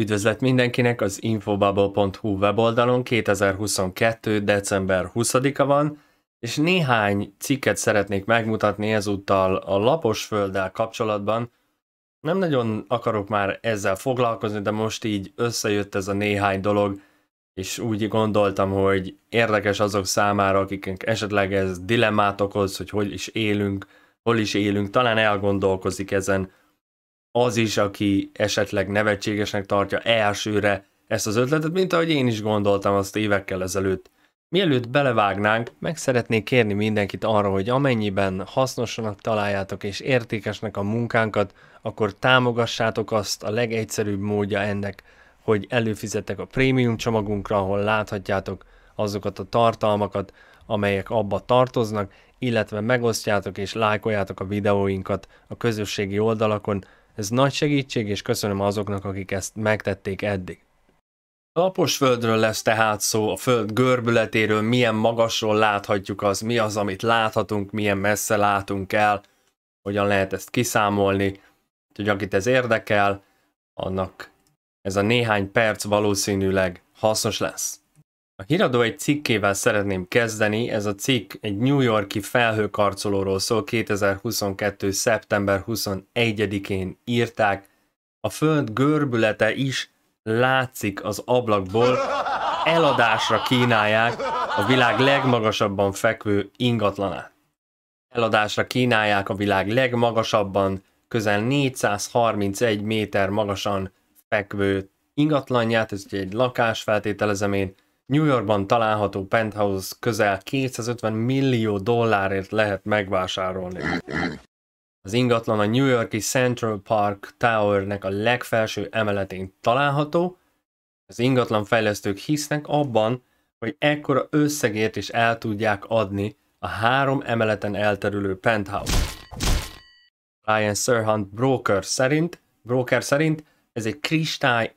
Üdvözlet mindenkinek az infobubble.hu weboldalon 2022. december 20-a van, és néhány cikket szeretnék megmutatni ezúttal a lapos földdel kapcsolatban. Nem nagyon akarok már ezzel foglalkozni, de most így összejött ez a néhány dolog, és úgy gondoltam, hogy érdekes azok számára, akiknek esetleg ez dilemmát okoz, hogy hol is élünk, hol is élünk, talán elgondolkozik ezen, az is, aki esetleg nevetségesnek tartja elsőre ezt az ötletet, mint ahogy én is gondoltam azt évekkel ezelőtt. Mielőtt belevágnánk, meg szeretnék kérni mindenkit arra, hogy amennyiben hasznosanak találjátok és értékesnek a munkánkat, akkor támogassátok azt a legegyszerűbb módja ennek, hogy előfizetek a prémium csomagunkra, ahol láthatjátok azokat a tartalmakat, amelyek abba tartoznak, illetve megosztjátok és lájkoljátok a videóinkat a közösségi oldalakon, ez nagy segítség, és köszönöm azoknak, akik ezt megtették eddig. Lapos földről lesz tehát szó, a föld görbületéről, milyen magasról láthatjuk az, mi az, amit láthatunk, milyen messze látunk el, hogyan lehet ezt kiszámolni. Úgyhogy akit ez érdekel, annak ez a néhány perc valószínűleg hasznos lesz. A híradó egy cikkével szeretném kezdeni, ez a cikk egy New Yorki felhőkarcolóról szól, 2022. szeptember 21-én írták. A föld görbülete is látszik az ablakból, eladásra kínálják a világ legmagasabban fekvő ingatlanát. Eladásra kínálják a világ legmagasabban, közel 431 méter magasan fekvő ingatlanját, ez egy lakás feltételezem én, New Yorkban található penthouse közel 250 millió dollárért lehet megvásárolni. Az ingatlan a New Yorki Central Park Towernek a legfelső emeletén található. Az ingatlan fejlesztők hisznek abban, hogy ekkora összegért is el tudják adni a három emeleten elterülő penthouse. Ryan Serhant broker szerint, broker szerint ez egy kristály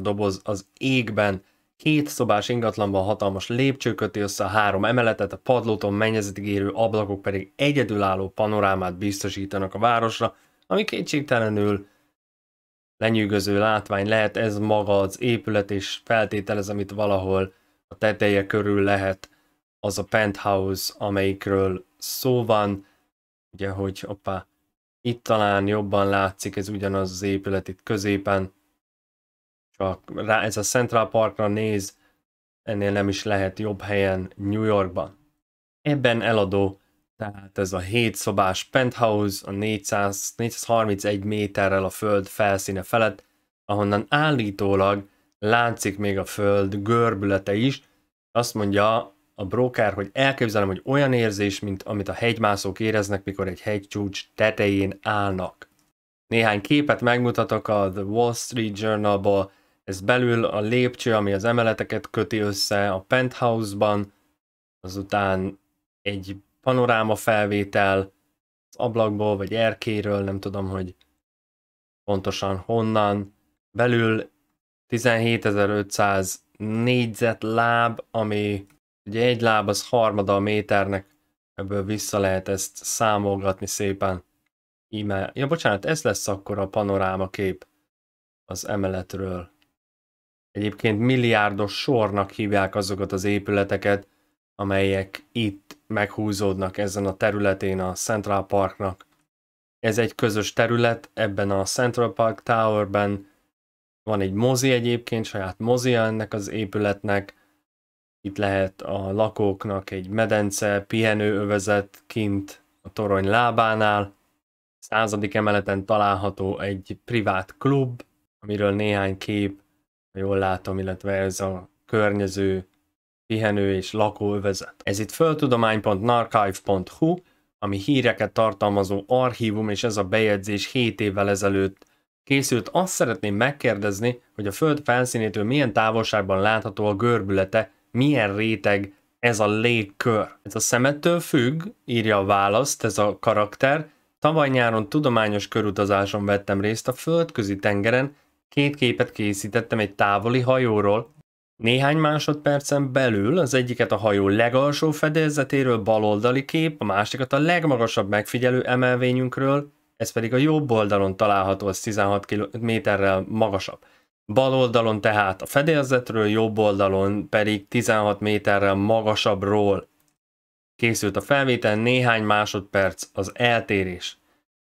doboz az égben, Két szobás ingatlanban hatalmas lépcső köti össze a három emeletet, a padlóton mennyezetig érő ablakok pedig egyedülálló panorámát biztosítanak a városra, ami kétségtelenül lenyűgöző látvány lehet, ez maga az épület, és feltételez, amit valahol a teteje körül lehet az a penthouse, amelyikről szó van, ugye, hogy opá, itt talán jobban látszik, ez ugyanaz az épület itt középen, csak rá, ez a Central Parkra néz, ennél nem is lehet jobb helyen New Yorkban. Ebben eladó, tehát ez a 7 szobás penthouse a 400, 431 méterrel a föld felszíne felett, ahonnan állítólag látszik még a föld görbülete is. Azt mondja a broker, hogy elképzelem, hogy olyan érzés, mint amit a hegymászók éreznek, mikor egy hegycsúcs tetején állnak. Néhány képet megmutatok a The Wall Street Journal-ból, ez belül a lépcső, ami az emeleteket köti össze, a penthouse-ban, azután egy panoráma felvétel az ablakból, vagy erkéről, nem tudom, hogy pontosan honnan, belül 17.500 láb, ami ugye egy láb az harmada a méternek, ebből vissza lehet ezt számolgatni szépen. Íme. Ja, bocsánat, ez lesz akkor a panoráma kép az emeletről. Egyébként milliárdos sornak hívják azokat az épületeket, amelyek itt meghúzódnak ezen a területén a Central Parknak. Ez egy közös terület, ebben a Central Park Towerben van egy mozi egyébként, saját mozi ennek az épületnek, itt lehet a lakóknak egy medence, pihenőövezet kint a torony lábánál, századik emeleten található egy privát klub, amiről néhány kép ha jól látom, illetve ez a környező pihenő és lakóövezet. Ez itt földtudomány.narchive.hu, ami híreket tartalmazó archívum, és ez a bejegyzés 7 évvel ezelőtt készült. Azt szeretném megkérdezni, hogy a föld felszínétől milyen távolságban látható a görbülete, milyen réteg ez a légkör. Ez a szemettől függ, írja a választ ez a karakter. Tavaly nyáron tudományos körutazáson vettem részt a földközi tengeren, két képet készítettem egy távoli hajóról, néhány másodpercen belül az egyiket a hajó legalsó fedélzetéről baloldali kép, a másikat a legmagasabb megfigyelő emelvényünkről, ez pedig a jobb oldalon található, az 16 méterrel magasabb. Bal oldalon tehát a fedélzetről, jobb oldalon pedig 16 méterrel magasabbról készült a felvétel, néhány másodperc az eltérés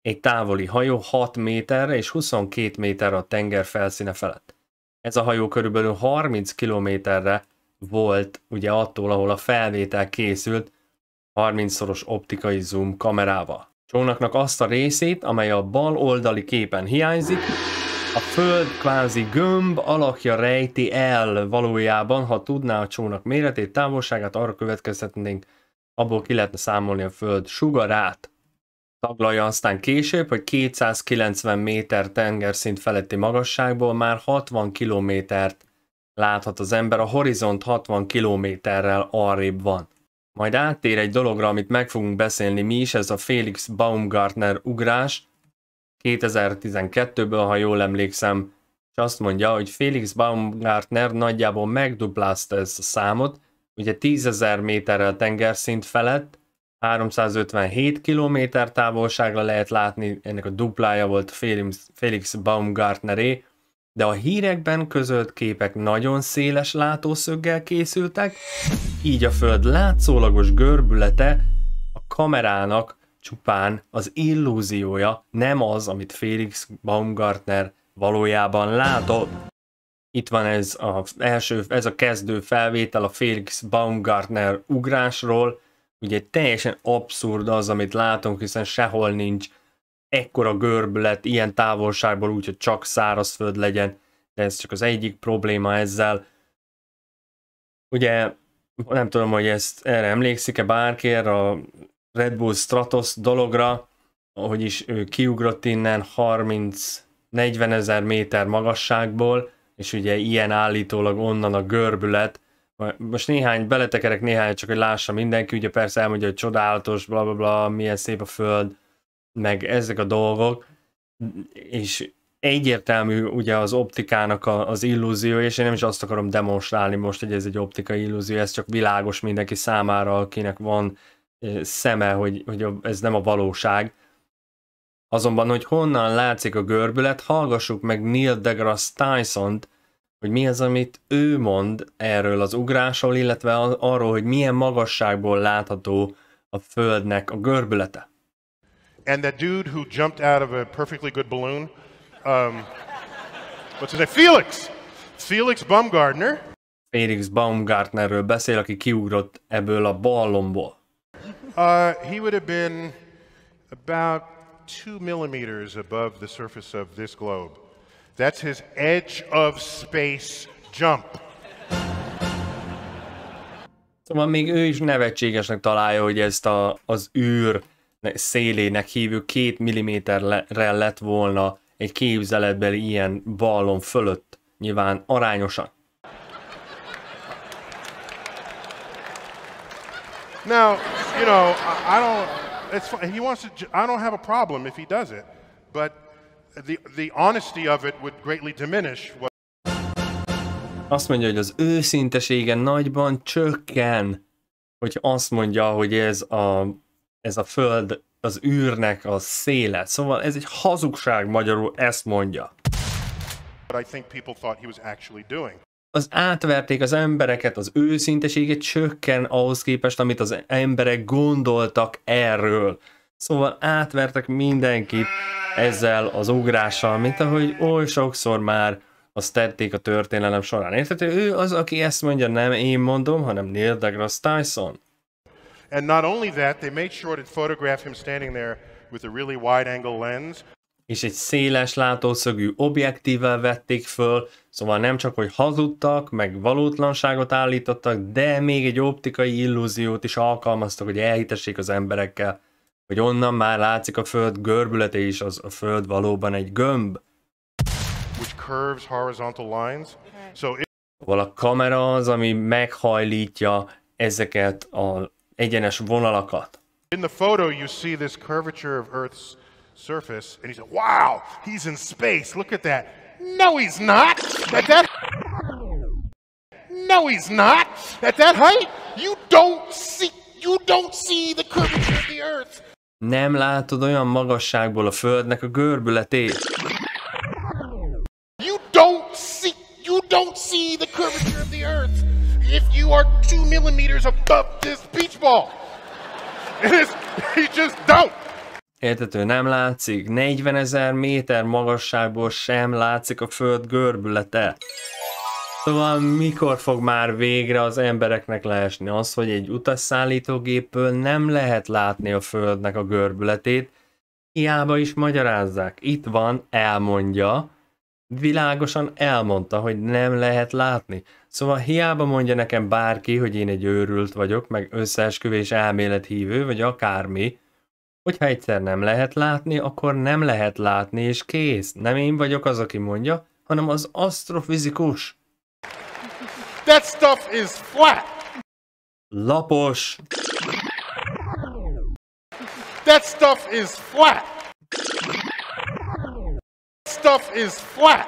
egy távoli hajó 6 méterre és 22 méterre a tenger felszíne felett. Ez a hajó körülbelül 30 kilométerre volt ugye attól, ahol a felvétel készült 30-szoros optikai zoom kamerával. Csónaknak azt a részét, amely a bal oldali képen hiányzik, a föld kvázi gömb alakja rejti el valójában, ha tudná a csónak méretét, távolságát, arra következtetnénk, abból ki lehetne számolni a föld sugarát taglalja aztán később, hogy 290 méter tengerszint feletti magasságból már 60 kilométert láthat az ember, a horizont 60 kilométerrel arrébb van. Majd áttér egy dologra, amit meg fogunk beszélni mi is, ez a Felix Baumgartner ugrás 2012-ből, ha jól emlékszem, és azt mondja, hogy Felix Baumgartner nagyjából megduplázta ezt a számot, ugye 10.000 méterrel tengerszint felett, 357 km távolságra lehet látni, ennek a duplája volt Felix Baumgartneré, de a hírekben közölt képek nagyon széles látószöggel készültek, így a Föld látszólagos görbülete a kamerának csupán az illúziója, nem az, amit Felix Baumgartner valójában látott. Itt van ez a első, ez a kezdő felvétel a Felix Baumgartner ugrásról, Ugye teljesen abszurd az, amit látunk, hiszen sehol nincs ekkora görbület ilyen távolságból, úgyhogy csak szárazföld legyen, de ez csak az egyik probléma ezzel. Ugye nem tudom, hogy ezt erre emlékszik-e bárki, erre a Red Bull Stratos dologra, ahogy is ő kiugrott innen 30-40 ezer méter magasságból, és ugye ilyen állítólag onnan a görbület, most néhány, beletekerek néhány, csak hogy lássa mindenki, ugye persze elmondja, hogy csodálatos, bla bla bla, milyen szép a föld, meg ezek a dolgok, és egyértelmű ugye az optikának a, az illúzió, és én nem is azt akarom demonstrálni most, hogy ez egy optikai illúzió, ez csak világos mindenki számára, akinek van eh, szeme, hogy, hogy ez nem a valóság. Azonban, hogy honnan látszik a görbület, hallgassuk meg Neil deGrasse Tyson-t, hogy mi az, amit ő mond erről az ugrásról, illetve arról, hogy milyen magasságból látható a Földnek a görbülete. And that dude who jumped out of a perfectly good balloon, um, what's his name? Felix! Felix Baumgartner. Felix Baumgartnerről beszél, aki kiugrott ebből a ballomból. Uh, he would have been about two millimeters above the surface of this globe. That's his edge of space jump. Szóval még ő is nevetségesnek találja, hogy ezt a, az űr szélének hívő két milliméterre lett volna egy képzeletbeli ilyen ballon fölött, nyilván arányosan. Now, you know, I don't, it's He wants to, I don't have a problem if he does it, but the, the honesty of it would greatly diminish what azt mondja, hogy az őszintesége nagyban csökken, hogy azt mondja, hogy ez a, ez a föld az űrnek a széle. Szóval ez egy hazugság magyarul, ezt mondja. Az átverték az embereket, az őszintesége csökken ahhoz képest, amit az emberek gondoltak erről. Szóval átvertek mindenkit ezzel az ugrással, mint ahogy oly sokszor már azt tették a történelem során. Érted? Ő az, aki ezt mondja, nem én mondom, hanem Neil deGrasse Tyson. And not only that, they made sure to photograph him standing there with a really wide angle lens. És egy széles látószögű objektívvel vették föl, szóval nem csak, hogy hazudtak, meg valótlanságot állítottak, de még egy optikai illúziót is alkalmaztak, hogy elhitessék az emberekkel, hogy onnan már látszik a föld görbülete is, az a föld valóban egy gömb. Which curves horizontal lines. So it... Val a kamera az, ami meghajlítja ezeket az egyenes vonalakat. In the photo you see this curvature of Earth's surface and you say, wow, he's in space, look at that. No, he's not. At that No, he's not. At that height, you don't see you don't see the curvature of the earth. Nem látod olyan magasságból a földnek a görbületét. You don't see, you don't see the curvature of the earth if you are two millimeters above this beach ball. It's, you just don't. Értető, nem látszik. 40 ezer méter magasságból sem látszik a föld görbülete. Szóval mikor fog már végre az embereknek leesni az, hogy egy utasszállítógépből nem lehet látni a földnek a görbületét, hiába is magyarázzák. Itt van, elmondja, világosan elmondta, hogy nem lehet látni. Szóval hiába mondja nekem bárki, hogy én egy őrült vagyok, meg összeesküvés elmélethívő, vagy akármi, hogyha egyszer nem lehet látni, akkor nem lehet látni, és kész. Nem én vagyok az, aki mondja, hanem az asztrofizikus. That stuff is flat. Lapos. That stuff is flat. Stuff is flat.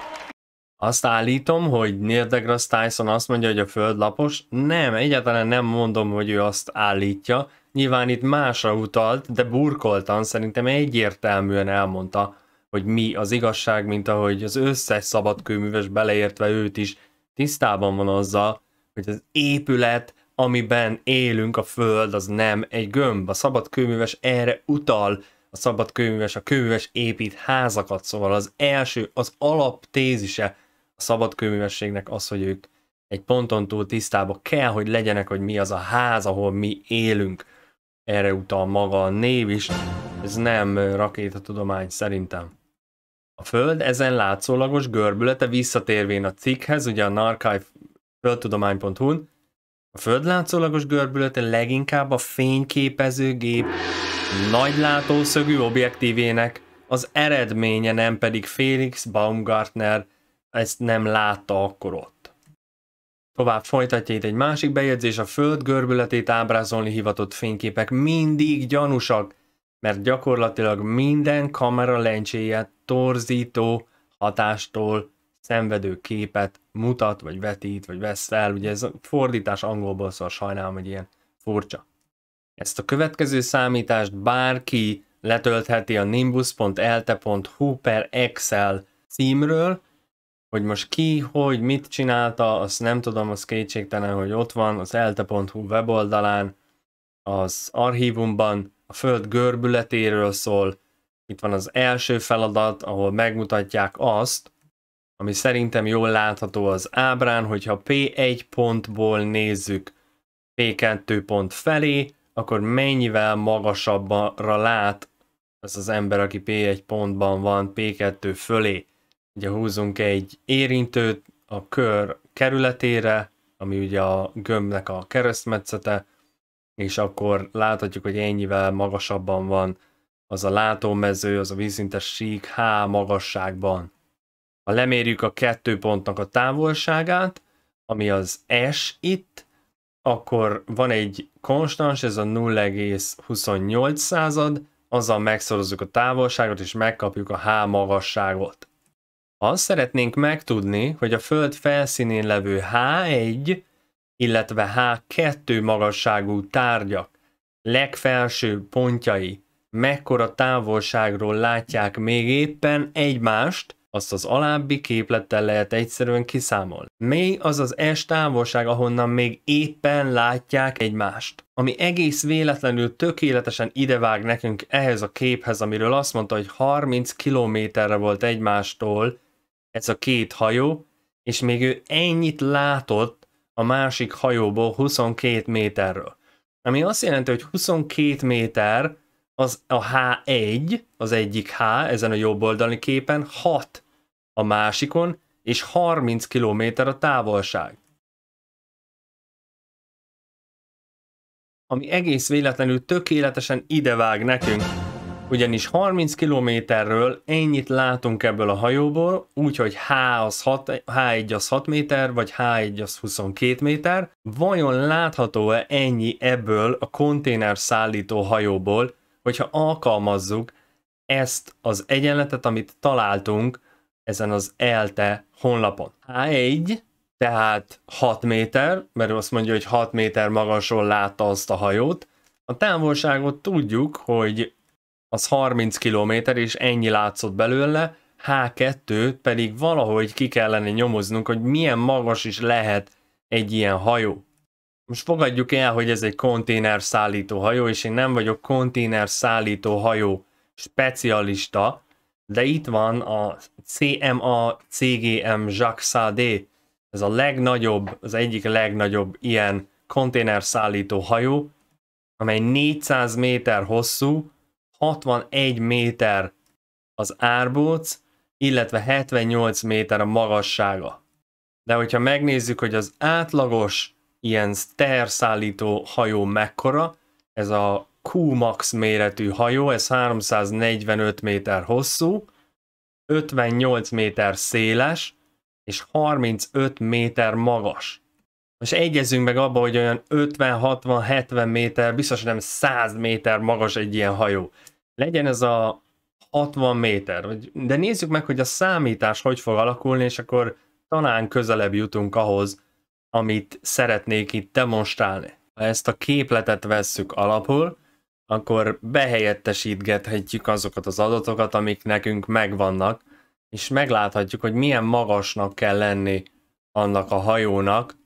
Azt állítom, hogy Neil deGrasse Tyson azt mondja, hogy a föld lapos. Nem, egyáltalán nem mondom, hogy ő azt állítja. Nyilván itt másra utalt, de burkoltan szerintem egyértelműen elmondta, hogy mi az igazság, mint ahogy az összes szabadkőműves beleértve őt is tisztában van azzal, hogy az épület, amiben élünk, a föld, az nem egy gömb. A kőműves erre utal, a kőműves, a kőműves épít házakat, szóval az első, az alaptézise a kőművességnek az, hogy ők egy ponton túl tisztába kell, hogy legyenek, hogy mi az a ház, ahol mi élünk. Erre utal maga a név is. Ez nem rakétatudomány szerintem. A Föld ezen látszólagos görbülete visszatérvén a cikkhez, ugye a narchive földtudományhu a Föld látszólagos görbülete leginkább a fényképezőgép nagy látószögű objektívének az eredménye, nem pedig Félix Baumgartner ezt nem látta akkor ott. Tovább folytatja itt egy másik bejegyzés, a Föld görbületét ábrázolni hivatott fényképek mindig gyanúsak, mert gyakorlatilag minden kamera lencséje torzító hatástól szenvedő képet mutat, vagy vetít, vagy vesz fel. Ugye ez a fordítás angolból szól, sajnálom, hogy ilyen furcsa. Ezt a következő számítást bárki letöltheti a nimbus.elte.hu per Excel címről, hogy most ki, hogy mit csinálta, azt nem tudom, az kétségtelen, hogy ott van az elte.hu weboldalán, az archívumban, a föld görbületéről szól, itt van az első feladat, ahol megmutatják azt, ami szerintem jól látható az ábrán, hogyha P1 pontból nézzük P2 pont felé, akkor mennyivel magasabbra lát ez az ember, aki P1 pontban van, P2 fölé. Ugye húzunk egy érintőt a kör kerületére, ami ugye a gömbnek a keresztmetszete, és akkor láthatjuk, hogy ennyivel magasabban van az a látómező, az a vízszintes sík H magasságban. Ha lemérjük a kettő pontnak a távolságát, ami az S itt, akkor van egy konstans, ez a 0,28 század, azzal megszorozzuk a távolságot, és megkapjuk a H magasságot. Azt szeretnénk megtudni, hogy a Föld felszínén levő H1 illetve H2 magasságú tárgyak legfelső pontjai mekkora távolságról látják még éppen egymást, azt az alábbi képlettel lehet egyszerűen kiszámolni. Mely az az S távolság, ahonnan még éppen látják egymást. Ami egész véletlenül tökéletesen idevág nekünk ehhez a képhez, amiről azt mondta, hogy 30 kilométerre volt egymástól ez a két hajó, és még ő ennyit látott, a másik hajóból 22 méterről. Ami azt jelenti, hogy 22 méter az a H1, az egyik H ezen a jobb oldali képen, 6 a másikon, és 30 km a távolság. Ami egész véletlenül tökéletesen idevág nekünk ugyanis 30 kilométerről ennyit látunk ebből a hajóból, úgyhogy H 1 az az 6 méter, vagy H1 az 22 méter. Vajon látható-e ennyi ebből a konténer szállító hajóból, hogyha alkalmazzuk ezt az egyenletet, amit találtunk ezen az ELTE honlapon. H1, tehát 6 méter, mert azt mondja, hogy 6 méter magasról látta azt a hajót. A távolságot tudjuk, hogy az 30 km, és ennyi látszott belőle, H2 pedig valahogy ki kellene nyomoznunk, hogy milyen magas is lehet egy ilyen hajó. Most fogadjuk el, hogy ez egy konténer szállító hajó, és én nem vagyok konténer szállító hajó specialista, de itt van a CMA CGM Jacques Sade, ez a legnagyobb, az egyik legnagyobb ilyen konténer szállító hajó, amely 400 méter hosszú, 61 méter az árbóc, illetve 78 méter a magassága. De hogyha megnézzük, hogy az átlagos ilyen teherszállító hajó mekkora, ez a Q-max méretű hajó, ez 345 méter hosszú, 58 méter széles, és 35 méter magas. Most egyezünk meg abba, hogy olyan 50-60-70 méter, biztos nem 100 méter magas egy ilyen hajó. Legyen ez a 60 méter, de nézzük meg, hogy a számítás hogy fog alakulni, és akkor talán közelebb jutunk ahhoz, amit szeretnék itt demonstrálni. Ha ezt a képletet vesszük alapul, akkor behelyettesítgethetjük azokat az adatokat, amik nekünk megvannak, és megláthatjuk, hogy milyen magasnak kell lenni annak a hajónak,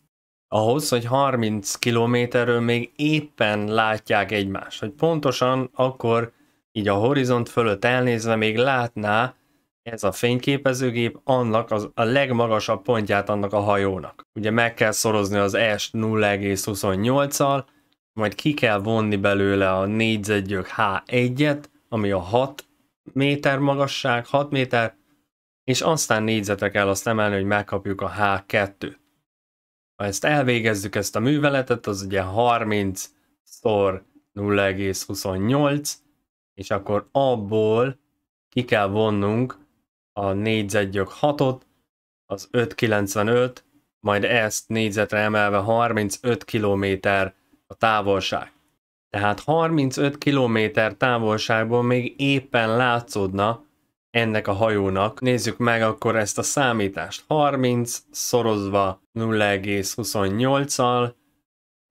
ahhoz, hogy 30 kilométerről még éppen látják egymást, hogy pontosan akkor így a horizont fölött elnézve még látná ez a fényképezőgép annak az, a legmagasabb pontját annak a hajónak. Ugye meg kell szorozni az S 0,28-al, majd ki kell vonni belőle a négyzetgyök H1-et, ami a 6 méter magasság, 6 méter, és aztán négyzetre kell azt emelni, hogy megkapjuk a H2-t ha ezt elvégezzük, ezt a műveletet, az ugye 30 szor 0,28, és akkor abból ki kell vonnunk a négyzetgyök 6-ot, az 595, majd ezt négyzetre emelve 35 km a távolság. Tehát 35 km távolságból még éppen látszódna, ennek a hajónak. Nézzük meg akkor ezt a számítást. 30 szorozva 0,28-al,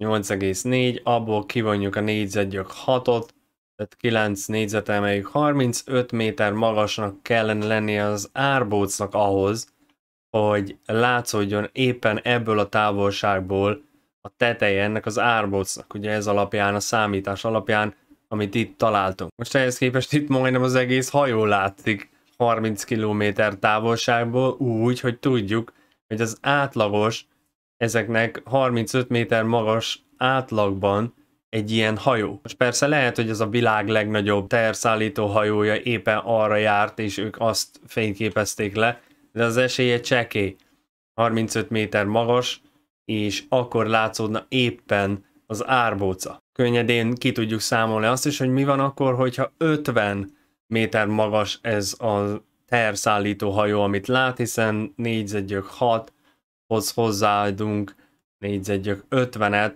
8,4, abból kivonjuk a négyzetgyök 6-ot, tehát 9 négyzet emeljük, 35 méter magasnak kellene lennie az árbócnak ahhoz, hogy látszódjon éppen ebből a távolságból a teteje ennek az árbócnak, ugye ez alapján, a számítás alapján, amit itt találtunk. Most ehhez képest itt majdnem az egész hajó látszik. 30 km távolságból úgy, hogy tudjuk, hogy az átlagos ezeknek 35 méter magas átlagban egy ilyen hajó. Most persze lehet, hogy ez a világ legnagyobb teherszállító hajója éppen arra járt, és ők azt fényképezték le, de az esélye cseké 35 méter magas, és akkor látszódna éppen az árbóca. Könnyedén ki tudjuk számolni azt is, hogy mi van akkor, hogyha 50 méter magas ez a terszállító hajó, amit lát, hiszen négyzetgyök 6, hoz hozzáadunk négyzetgyök 50-et,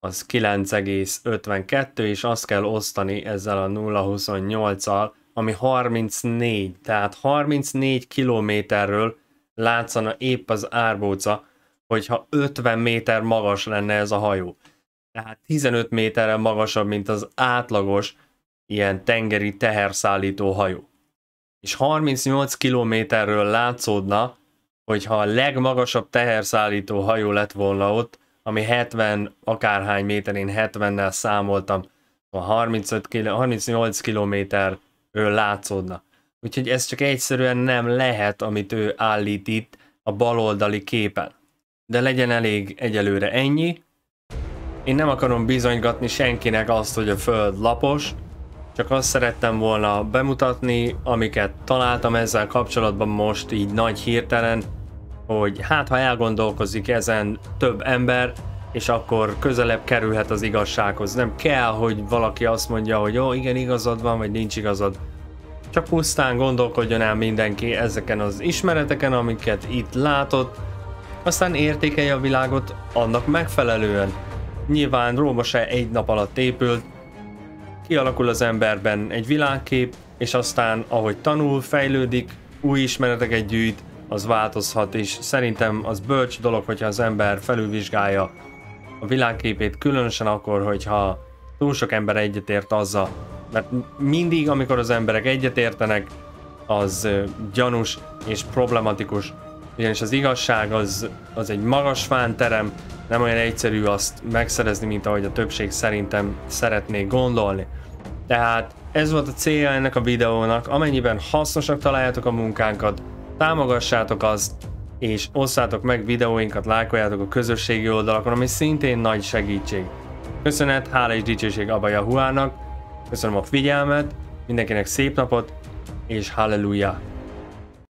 az 9,52, és azt kell osztani ezzel a 0,28-al, ami 34, tehát 34 kilométerről látszana épp az árbóca, hogyha 50 méter magas lenne ez a hajó. Tehát 15 méterrel magasabb, mint az átlagos ilyen tengeri teherszállító hajó. És 38 kilométerről látszódna, hogyha a legmagasabb teherszállító hajó lett volna ott, ami 70 akárhány méter, én 70-nel számoltam, a 35 kilo, 38 kilométerről látszódna. Úgyhogy ez csak egyszerűen nem lehet, amit ő állít itt a baloldali képen. De legyen elég egyelőre ennyi. Én nem akarom bizonygatni senkinek azt, hogy a föld lapos, csak azt szerettem volna bemutatni, amiket találtam ezzel kapcsolatban most így nagy hirtelen, hogy hát ha elgondolkozik ezen több ember, és akkor közelebb kerülhet az igazsághoz. Nem kell, hogy valaki azt mondja, hogy ó, igen, igazad van, vagy nincs igazad. Csak pusztán gondolkodjon el mindenki ezeken az ismereteken, amiket itt látott, aztán értékelje a világot annak megfelelően. Nyilván Róma se egy nap alatt épült, kialakul az emberben egy világkép, és aztán ahogy tanul, fejlődik, új ismereteket gyűjt, az változhat, és szerintem az bölcs dolog, hogyha az ember felülvizsgálja a világképét, különösen akkor, hogyha túl sok ember egyetért azzal, mert mindig, amikor az emberek egyetértenek, az gyanús és problematikus, ugyanis az igazság az, az egy magas fánterem, nem olyan egyszerű azt megszerezni, mint ahogy a többség szerintem szeretné gondolni. Tehát ez volt a célja ennek a videónak, amennyiben hasznosak találjátok a munkánkat, támogassátok azt, és osszátok meg videóinkat, lájkoljátok a közösségi oldalakon, ami szintén nagy segítség. Köszönet, hála és dicsőség Abba Yahuának, köszönöm a figyelmet, mindenkinek szép napot, és halleluja!